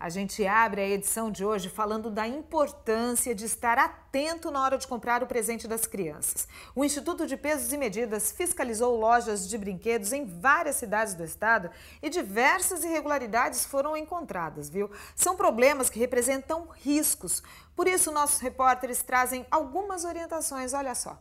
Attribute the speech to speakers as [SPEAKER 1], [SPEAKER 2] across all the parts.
[SPEAKER 1] A gente abre a edição de hoje falando da importância de estar atento na hora de comprar o presente das crianças. O Instituto de Pesos e Medidas fiscalizou lojas de brinquedos em várias cidades do estado e diversas irregularidades foram encontradas, viu? São problemas que representam riscos. Por isso, nossos repórteres trazem algumas orientações, olha só.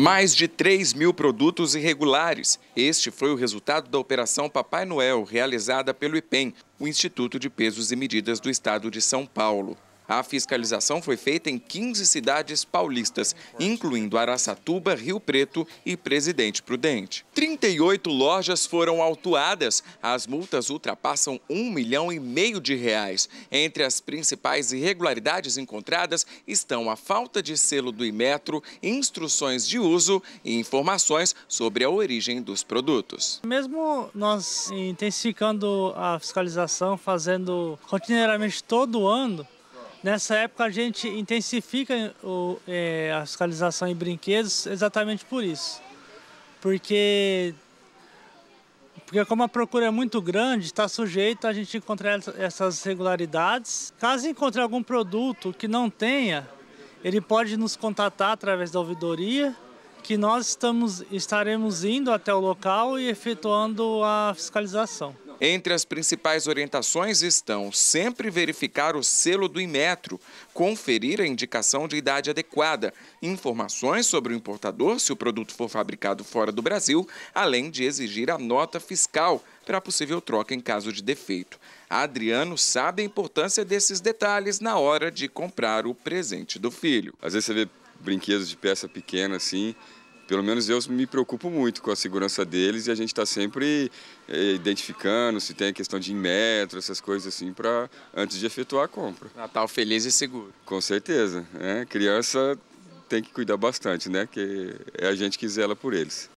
[SPEAKER 2] Mais de 3 mil produtos irregulares. Este foi o resultado da Operação Papai Noel, realizada pelo IPEM, o Instituto de Pesos e Medidas do Estado de São Paulo. A fiscalização foi feita em 15 cidades paulistas, incluindo Araçatuba, Rio Preto e Presidente Prudente. 38 lojas foram autuadas. As multas ultrapassam um milhão e meio de reais. Entre as principais irregularidades encontradas estão a falta de selo do Imetro, instruções de uso e informações sobre a origem dos produtos.
[SPEAKER 3] Mesmo nós intensificando a fiscalização, fazendo rotineiramente todo ano, Nessa época a gente intensifica o, é, a fiscalização em brinquedos exatamente por isso. Porque, porque como a procura é muito grande, está sujeito a gente encontrar essas irregularidades. Caso encontre algum produto que não tenha, ele pode nos contatar através da ouvidoria, que nós estamos, estaremos indo até o local e efetuando a fiscalização.
[SPEAKER 2] Entre as principais orientações estão sempre verificar o selo do Inmetro, conferir a indicação de idade adequada, informações sobre o importador se o produto for fabricado fora do Brasil, além de exigir a nota fiscal para possível troca em caso de defeito. Adriano sabe a importância desses detalhes na hora de comprar o presente do filho. Às vezes você vê
[SPEAKER 4] brinquedos de peça pequena assim, pelo menos eu me preocupo muito com a segurança deles e a gente está sempre eh, identificando se tem a questão de metro, essas coisas assim, para antes de efetuar a compra.
[SPEAKER 2] Natal feliz e seguro.
[SPEAKER 4] Com certeza. Né? Criança tem que cuidar bastante, né? Que é a gente que zela por eles.